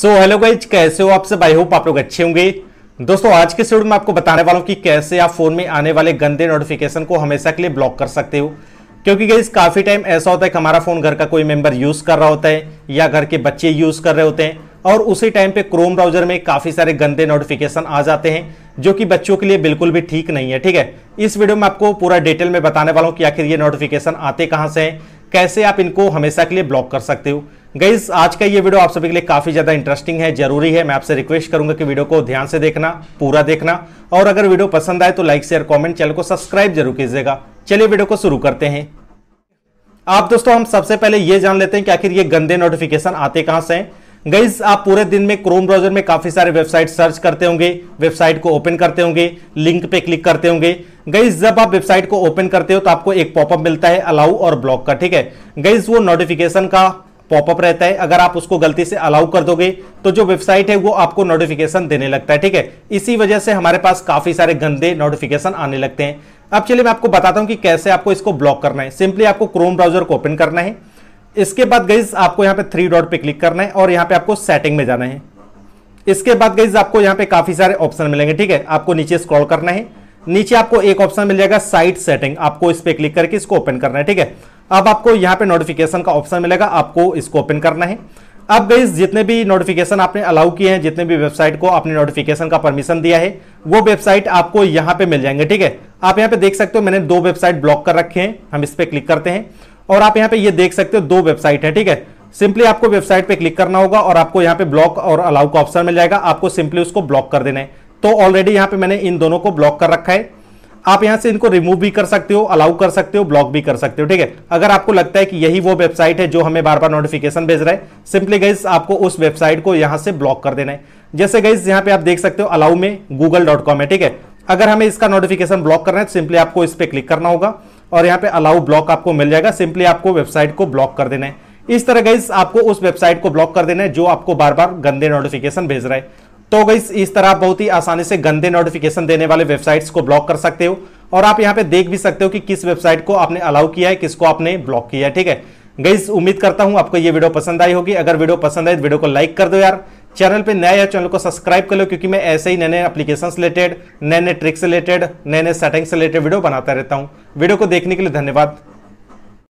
so hello guys कैसे हो आप सब आई होप आप लोग अच्छे होंगे दोस्तों आज के सेड में आपको बताने वाला हूँ कि कैसे आप फोन में आने वाले गंदे नोटिफिकेशन को हमेशा के लिए ब्लॉक कर सकते हो क्योंकि गाइज काफ़ी टाइम ऐसा होता है कि हमारा फ़ोन घर का कोई मेंबर यूज़ कर रहा होता है या घर के बच्चे यूज़ कर रहे होते हैं और उसी टाइम पे क्रोम ब्राउजर में काफ़ी सारे गंदे नोटिफिकेशन आ जाते हैं जो कि बच्चों के लिए बिल्कुल भी ठीक नहीं है ठीक है इस वीडियो में आपको पूरा डिटेल में बताने वाला हूँ कि आखिर ये नोटिफिकेशन आते कहाँ से हैं कैसे आप इनको हमेशा के लिए ब्लॉक कर सकते हो गईस आज का ये वीडियो आप सभी के लिए काफ़ी ज़्यादा इंटरेस्टिंग है जरूरी है मैं आपसे रिक्वेस्ट करूंगा कि वीडियो को ध्यान से देखना पूरा देखना और अगर वीडियो पसंद आए तो लाइक शेयर कमेंट चैनल को सब्सक्राइब जरूर कीजिएगा चलिए वीडियो को शुरू करते हैं आप दोस्तों हम सबसे पहले ये जान लेते हैं कि आखिर ये गंदे नोटिफिकेशन आते कहां से हैं गईस आप पूरे दिन में क्रोम ब्राउजर में काफ़ी सारे वेबसाइट सर्च करते होंगे वेबसाइट को ओपन करते होंगे लिंक पे क्लिक करते होंगे गईस जब आप वेबसाइट को ओपन करते हो तो आपको एक पॉपअप मिलता है अलाउ और ब्लॉक का ठीक है गईस वो नोटिफिकेशन का पॉपअप रहता है अगर आप उसको गलती से अलाउ कर दोगे तो जो वेबसाइट है वो आपको नोटिफिकेशन देने लगता है ठीक है इसी वजह से हमारे पास काफी सारे गंदे नोटिफिकेशन आने लगते हैं अब चलिए मैं आपको बताता हूं कि कैसे आपको इसको ब्लॉक करना है सिंपली आपको क्रोम ब्राउजर को ओपन करना है इसके बाद गईज आपको यहाँ पे थ्री डॉट पे क्लिक करना है और यहाँ पे आपको सेटिंग में जाना है इसके बाद गईज आपको यहाँ पे काफी सारे ऑप्शन मिलेंगे ठीक है आपको नीचे स्क्रॉल करना है नीचे आपको एक ऑप्शन मिल जाएगा साइट सेटिंग आपको इस पर क्लिक करके इसको ओपन करना है ठीक है अब आपको यहाँ पे नोटिफिकेशन का ऑप्शन मिलेगा आपको इसको ओपन करना है अब गई जितने भी नोटिफिकेशन आपने अलाउ किए हैं जितने भी वेबसाइट को आपने नोटिफिकेशन का परमिशन दिया है वो वेबसाइट आपको यहाँ पे मिल जाएंगे ठीक है आप यहाँ पे देख सकते हो मैंने दो वेबसाइट ब्लॉक कर रखे हैं हम इस पर क्लिक करते हैं और आप यहाँ पे ये देख सकते हो दो वेबसाइट है ठीक है सिंपली आपको वेबसाइट पे क्लिक करना होगा और आपको यहाँ पे ब्लॉक और अलाउ का ऑप्शन मिल जाएगा आपको सिंपली उसको ब्लॉक कर देना है तो ऑलरेडी यहाँ पे मैंने इन दोनों को ब्लॉक कर रखा है आप यहां से इनको रिमूव भी कर सकते हो अलाउ कर सकते हो ब्लॉक भी कर सकते हो ठीक है अगर आपको लगता है कि यही वो वेबसाइट है जो हमें बार बार नोटिफिकेशन भेज रहा है सिंपली गाइज आपको उस वेबसाइट को यहां से ब्लॉक कर देना है जैसे गाइज यहाँ पे आप देख सकते हो अलाउ में गूगल है ठीक है अगर हमें इसका नोटिफिकेशन ब्लॉक करना है तो सिंपली आपको इस पर क्लिक करना होगा और यहाँ पे अलाउ ब्लॉक आपको मिल जाएगा सिंपली आपको वेबसाइट को ब्लॉक कर देना है इस तरह गाइज आपको उस वेबसाइट को ब्लॉक कर देना है जो आपको बार बार गंदे नोटिफिकेशन भेज रहा है तो गई इस तरह आप बहुत ही आसानी से गंदे नोटिफिकेशन देने वाले वेबसाइट्स को ब्लॉक कर सकते हो और आप यहाँ पे देख भी सकते हो कि किस वेबसाइट को आपने अलाउ किया है किसको आपने ब्लॉक किया है ठीक है गई उम्मीद करता हूँ आपको ये वीडियो पसंद आई होगी अगर वीडियो पसंद आई तो वीडियो को लाइक कर दो यार चैनल पे नया है चैनल को सब्सक्राइब कर लो क्योंकि मैं ऐसे ही नए नए एप्लीकेशन रिलेटेड नए नए ट्रिक्स रिलेटेड नए नए सेटिंग्स रिलेटेड वीडियो बनाता रहता हूँ वीडियो को देखने के लिए धन्यवाद